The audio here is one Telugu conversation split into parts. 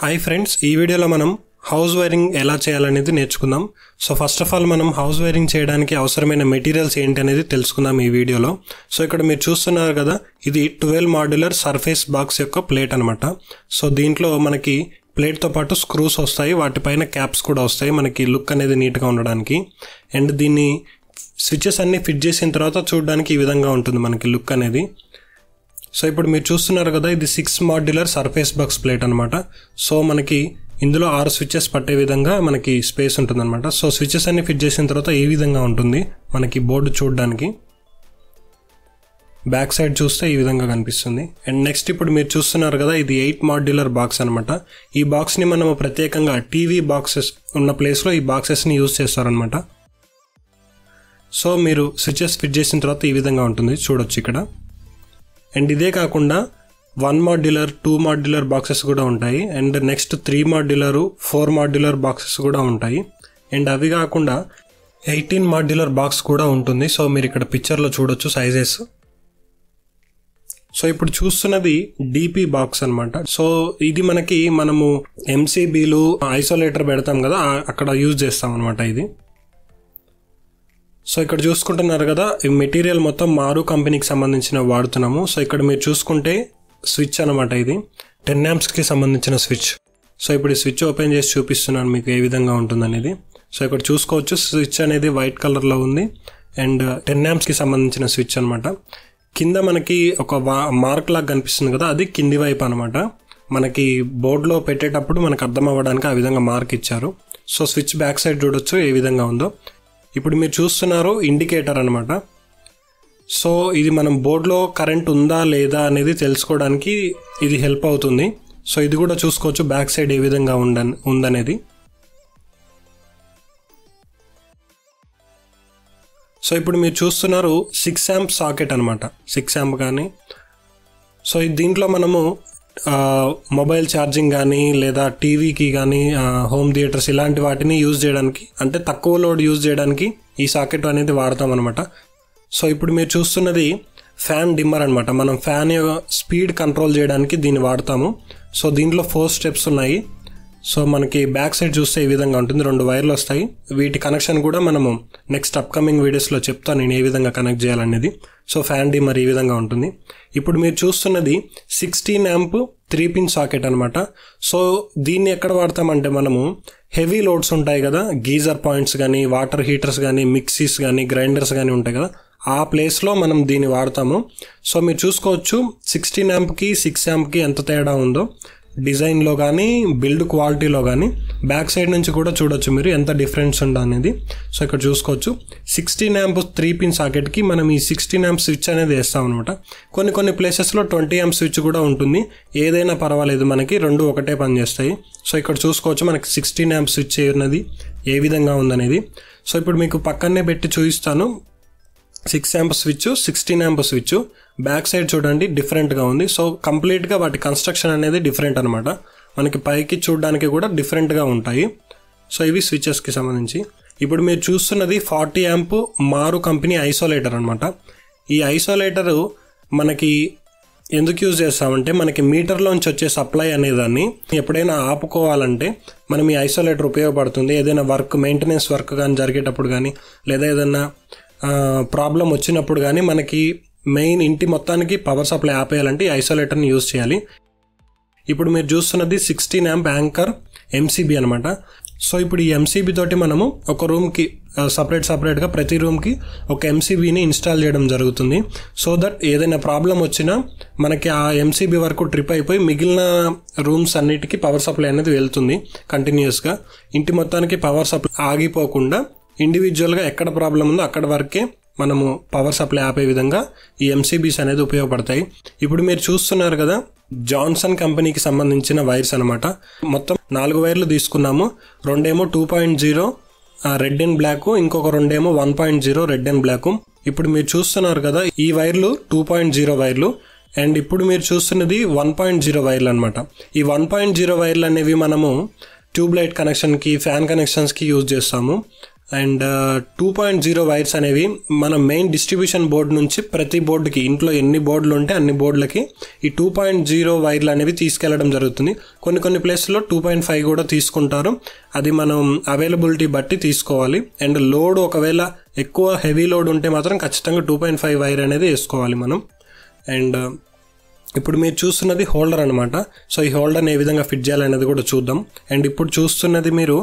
హాయ్ ఫ్రెండ్స్ ఈ వీడియోలో మనం హౌస్ వైరింగ్ ఎలా చేయాలనేది నేర్చుకుందాం సో ఫస్ట్ ఆఫ్ ఆల్ మనం హౌస్ వైరింగ్ చేయడానికి అవసరమైన మెటీరియల్స్ ఏంటి అనేది తెలుసుకుందాం ఈ వీడియోలో సో ఇక్కడ మీరు చూస్తున్నారు కదా ఇది ట్వెల్వ్ మాడ్యులర్ సర్ఫేస్ బాక్స్ యొక్క ప్లేట్ అనమాట సో దీంట్లో మనకి ప్లేట్తో పాటు స్క్రూస్ వస్తాయి వాటిపైన క్యాప్స్ కూడా వస్తాయి మనకి లుక్ అనేది నీట్గా ఉండడానికి అండ్ దీన్ని స్విచ్చెస్ అన్ని ఫిట్ చేసిన తర్వాత చూడడానికి ఈ విధంగా ఉంటుంది మనకి లుక్ అనేది సో ఇప్పుడు మీరు చూస్తున్నారు కదా ఇది six modular surface box plate అనమాట సో మనకి ఇందులో ఆరు స్విచ్చెస్ పట్టే విధంగా మనకి స్పేస్ ఉంటుందన్నమాట సో స్విచ్చెస్ అన్ని ఫిట్ చేసిన తర్వాత ఈ విధంగా ఉంటుంది మనకి బోర్డు చూడడానికి బ్యాక్ సైడ్ చూస్తే ఈ విధంగా కనిపిస్తుంది అండ్ నెక్స్ట్ ఇప్పుడు మీరు చూస్తున్నారు కదా ఇది ఎయిట్ మాడ్యులర్ బాక్స్ అనమాట ఈ బాక్స్ని మనము ప్రత్యేకంగా టీవీ బాక్సెస్ ఉన్న ప్లేస్లో ఈ బాక్సెస్ని యూజ్ చేస్తారనమాట సో మీరు స్విచ్చెస్ ఫిట్ చేసిన తర్వాత ఈ విధంగా ఉంటుంది చూడొచ్చు ఇక్కడ అండ్ ఇదే కాకుండా one modular two modular boxes కూడా ఉంటాయి and next three modular four modular boxes కూడా ఉంటాయి అండ్ అవి కాకుండా ఎయిటీన్ మాడ్యులర్ బాక్స్ కూడా ఉంటుంది సో మీరు ఇక్కడ పిక్చర్లో చూడొచ్చు సైజెస్ సో ఇప్పుడు చూస్తున్నది డిపి బాక్స్ అనమాట సో ఇది మనకి మనము ఎంసీబీలు ఐసోలేటర్ పెడతాం కదా అక్కడ యూజ్ చేస్తాం అనమాట ఇది సో ఇక్కడ చూసుకుంటున్నారు కదా ఈ మెటీరియల్ మొత్తం మారు కంపెనీకి సంబంధించిన వాడుతున్నాము సో ఇక్కడ మీరు చూసుకుంటే స్విచ్ అనమాట ఇది టెన్ యాంప్స్కి సంబంధించిన స్విచ్ సో ఇప్పుడు ఈ స్విచ్ ఓపెన్ చేసి చూపిస్తున్నాను మీకు ఏ విధంగా ఉంటుందనేది సో ఇక్కడ చూసుకోవచ్చు స్విచ్ అనేది వైట్ కలర్లో ఉంది అండ్ టెన్ యాంప్స్కి సంబంధించిన స్విచ్ అనమాట కింద మనకి ఒక మార్క్ లాగా కనిపిస్తుంది కదా అది కింది వైపు అనమాట మనకి బోర్డులో పెట్టేటప్పుడు మనకు అర్థం అవ్వడానికి ఆ విధంగా మార్క్ ఇచ్చారు సో స్విచ్ బ్యాక్ సైడ్ చూడొచ్చు ఏ విధంగా ఉందో ఇప్పుడు మీరు చూస్తున్నారు ఇండికేటర్ అనమాట సో ఇది మనం బోర్డులో కరెంట్ ఉందా లేదా అనేది తెలుసుకోవడానికి ఇది హెల్ప్ అవుతుంది సో ఇది కూడా చూసుకోవచ్చు బ్యాక్ సైడ్ ఏ విధంగా ఉండ ఉందనేది సో ఇప్పుడు మీరు చూస్తున్నారు సిక్స్ యాంప్ సాకెట్ అనమాట సిక్స్ యాంప్ కానీ సో దీంట్లో మనము మొబైల్ ఛార్జింగ్ కానీ లేదా టీవీకి కానీ హోమ్ థియేటర్స్ ఇలాంటి వాటిని యూజ్ చేయడానికి అంటే తక్కువ లోడ్ యూజ్ చేయడానికి ఈ సాకెట్ అనేది వాడతాం అనమాట సో ఇప్పుడు మీరు చూస్తున్నది ఫ్యాన్ డిమ్మర్ అనమాట మనం ఫ్యాన్ స్పీడ్ కంట్రోల్ చేయడానికి దీన్ని వాడతాము సో దీంట్లో ఫోర్ స్టెప్స్ ఉన్నాయి సో మనకి బ్యాక్ సైడ్ చూస్తే ఈ విధంగా ఉంటుంది రెండు వైర్లు వస్తాయి వీటి కనెక్షన్ కూడా మనము నెక్స్ట్ అప్కమింగ్ వీడియోస్లో చెప్తాను నేను ఏ విధంగా కనెక్ట్ చేయాలనేది సో ఫ్యాన్ డీ మరి ఈ విధంగా ఉంటుంది ఇప్పుడు మీరు చూస్తున్నది sixteen amp three pin socket అనమాట సో దీన్ని ఎక్కడ వాడతామంటే మనము హెవీ లోడ్స్ ఉంటాయి కదా గీజర్ పాయింట్స్ కానీ వాటర్ హీటర్స్ కానీ మిక్సీస్ కానీ గ్రైండర్స్ కానీ ఉంటాయి కదా ఆ ప్లేస్లో మనం దీన్ని వాడతాము సో మీరు చూసుకోవచ్చు సిక్స్టీన్ యాంప్కి సిక్స్ యాంప్కి ఎంత తేడా ఉందో డిజైన్లో కానీ బిల్డ్ క్వాలిటీలో కానీ బ్యాక్ సైడ్ నుంచి కూడా చూడొచ్చు మీరు ఎంత డిఫరెన్స్ ఉందా అనేది సో ఇక్కడ చూసుకోవచ్చు సిక్స్టీన్ యాంప్ త్రీ పిన్ సాకెట్కి మనం ఈ సిక్స్టీన్ యాంప్ స్విచ్ అనేది వేస్తాం అనమాట కొన్ని కొన్ని ప్లేసెస్లో ట్వంటీ యాంప్ స్విచ్ కూడా ఉంటుంది ఏదైనా పర్వాలేదు మనకి రెండు ఒకటే పనిచేస్తాయి సో ఇక్కడ చూసుకోవచ్చు మనకి సిక్స్టీన్ యాంప్ స్విచ్ ఉన్నది ఏ విధంగా ఉందనేది సో ఇప్పుడు మీకు పక్కనే పెట్టి చూపిస్తాను six amp switch sixteen amp switch back side చూడండి డిఫరెంట్గా ఉంది సో కంప్లీట్గా వాటి కన్స్ట్రక్షన్ అనేది డిఫరెంట్ అనమాట మనకి పైకి చూడడానికి కూడా డిఫరెంట్గా ఉంటాయి సో ఇవి స్విచెస్కి సంబంధించి ఇప్పుడు మీరు చూస్తున్నది ఫార్టీ యాంప్ మారు కంపెనీ ఐసోలేటర్ అనమాట ఈ ఐసోలేటరు మనకి ఎందుకు యూజ్ చేస్తామంటే మనకి మీటర్లోంచి వచ్చే సప్లై అనేదాన్ని ఎప్పుడైనా ఆపుకోవాలంటే మనం ఈ ఐసోలేటర్ ఉపయోగపడుతుంది ఏదైనా వర్క్ మెయింటెనెన్స్ వర్క్ కానీ జరిగేటప్పుడు కానీ లేదా ఏదైనా ప్రాబ్లం వచ్చినప్పుడు కానీ మనకి మెయిన్ ఇంటి మొత్తానికి పవర్ సప్లై ఆపేయాలంటే ఐసోలేటర్ని యూజ్ చేయాలి ఇప్పుడు మీరు చూస్తున్నది సిక్స్టీన్ యాంప్ యాంకర్ ఎంసీబీ అనమాట సో ఇప్పుడు ఈ ఎంసీబీ తోటి మనము ఒక రూమ్కి సపరేట్ సపరేట్గా ప్రతి రూమ్కి ఒక ఎంసీబీని ఇన్స్టాల్ చేయడం జరుగుతుంది సో దట్ ఏదైనా ప్రాబ్లం వచ్చినా మనకి ఆ ఎంసీబీ వరకు ట్రిప్ అయిపోయి మిగిలిన రూమ్స్ అన్నిటికీ పవర్ సప్లై అనేది వెళ్తుంది కంటిన్యూస్గా ఇంటి మొత్తానికి పవర్ సప్లై ఆగిపోకుండా ఇండివిజువల్గా ఎక్కడ ప్రాబ్లం ఉందో అక్కడ వరకే మనము పవర్ సప్లై ఆపే విధంగా ఈ ఎంసీబీస్ అనేది ఉపయోగపడతాయి ఇప్పుడు మీరు చూస్తున్నారు కదా జాన్సన్ కంపెనీకి సంబంధించిన వైర్స్ అనమాట మొత్తం నాలుగు వైర్లు తీసుకున్నాము రెండేమో two point zero red and black ఇంకొక రెండేమో one point zero red and black ఇప్పుడు మీరు చూస్తున్నారు కదా ఈ వైర్లు టూ పాయింట్ జీరో వైర్లు అండ్ ఇప్పుడు మీరు చూస్తున్నది వన్ పాయింట్ జీరో వైర్లు అనమాట ఈ వన్ పాయింట్ జీరో వైర్లు అనేవి మనము ట్యూబ్ లైట్ కనెక్షన్కి ఫ్యాన్ కనెక్షన్స్కి యూజ్ చేస్తాము and two point zero wires అనేవి మన మెయిన్ డిస్ట్రిబ్యూషన్ బోర్డు నుంచి ప్రతి బోర్డుకి ఇంట్లో ఎన్ని బోర్డులు ఉంటే అన్ని బోర్డులకి ఈ టూ పాయింట్ జీరో వైర్లు అనేవి తీసుకెళ్లడం జరుగుతుంది కొన్ని కొన్ని ప్లేస్లో టూ పాయింట్ ఫైవ్ కూడా తీసుకుంటారు అది మనం అవైలబిలిటీ బట్టి తీసుకోవాలి అండ్ లోడ్ ఒకవేళ ఎక్కువ హెవీ లోడ్ ఉంటే మాత్రం ఖచ్చితంగా టూ పాయింట్ ఫైవ్ వైర్ అనేది వేసుకోవాలి మనం అండ్ ఇప్పుడు మీరు చూస్తున్నది హోల్డర్ అనమాట సో ఈ హోల్డర్ని ఏ విధంగా ఫిట్ చేయాలనేది కూడా చూద్దాం అండ్ ఇప్పుడు చూస్తున్నది మీరు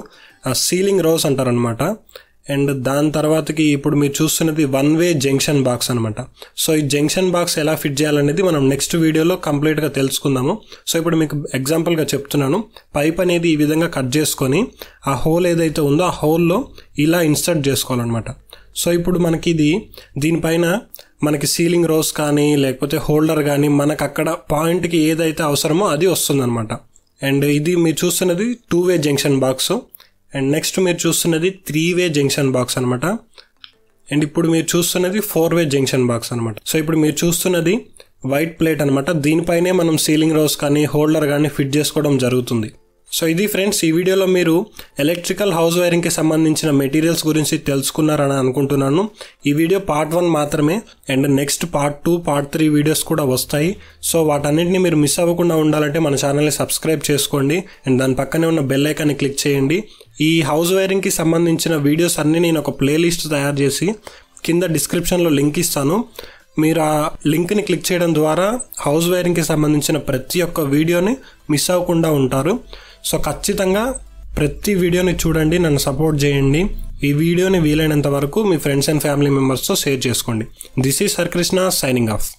సీలింగ్ రోస్ అంటారనమాట అండ్ దాని తర్వాతకి ఇప్పుడు మీరు చూస్తున్నది వన్ వే జంక్షన్ బాక్స్ అనమాట సో ఈ జంక్షన్ బాక్స్ ఎలా ఫిట్ చేయాలనేది మనం నెక్స్ట్ వీడియోలో కంప్లీట్గా తెలుసుకుందాము సో ఇప్పుడు మీకు ఎగ్జాంపుల్గా చెప్తున్నాను పైప్ అనేది ఈ విధంగా కట్ చేసుకొని ఆ హోల్ ఏదైతే ఉందో ఆ హోల్లో ఇలా ఇన్సర్ట్ చేసుకోవాలన్నమాట సో ఇప్పుడు మనకి ఇది దీనిపైన మనకి సీలింగ్ రోస్ కానీ లేకపోతే హోల్డర్ కానీ మనకు అక్కడ పాయింట్కి ఏదైతే అవసరమో అది వస్తుందన్నమాట అండ్ ఇది మీరు చూస్తున్నది two way junction box and next మీరు చూస్తున్నది త్రీ వే జంక్షన్ బాక్స్ అనమాట అండ్ ఇప్పుడు మీరు చూస్తున్నది ఫోర్ వే జంక్షన్ బాక్స్ అనమాట సో ఇప్పుడు మీరు చూస్తున్నది వైట్ ప్లేట్ అనమాట దీనిపైనే మనం సీలింగ్ రోస్ కానీ హోల్డర్ కానీ ఫిట్ చేసుకోవడం జరుగుతుంది సో ఇది ఫ్రెండ్స్ ఈ వీడియోలో మీరు ఎలక్ట్రికల్ హౌస్ వైరింగ్కి సంబంధించిన మెటీరియల్స్ గురించి తెలుసుకున్నారని అనుకుంటున్నాను ఈ వీడియో పార్ట్ వన్ మాత్రమే and next part two part three videos కూడా వస్తాయి సో వాటన్నింటినీ మీరు మిస్ అవ్వకుండా ఉండాలంటే మన ఛానల్ని సబ్స్క్రైబ్ చేసుకోండి అండ్ దాని పక్కనే ఉన్న బెల్ ఐకాన్ని క్లిక్ చేయండి ఈ హౌస్ వైరింగ్కి సంబంధించిన వీడియోస్ అన్నీ నేను ఒక ప్లేలిస్ట్ తయారు చేసి కింద డిస్క్రిప్షన్లో లింక్ ఇస్తాను మీరు ఆ లింక్ని క్లిక్ చేయడం ద్వారా హౌస్ వైరింగ్కి సంబంధించిన ప్రతి ఒక్క వీడియోని మిస్ అవ్వకుండా ఉంటారు సో ఖచ్చితంగా ప్రతి వీడియోని చూడండి నన్ను సపోర్ట్ చేయండి ఈ వీడియోని వీలైనంత వరకు మీ ఫ్రెండ్స్ అండ్ ఫ్యామిలీ మెంబర్స్తో షేర్ చేసుకోండి this is Harikrishna signing of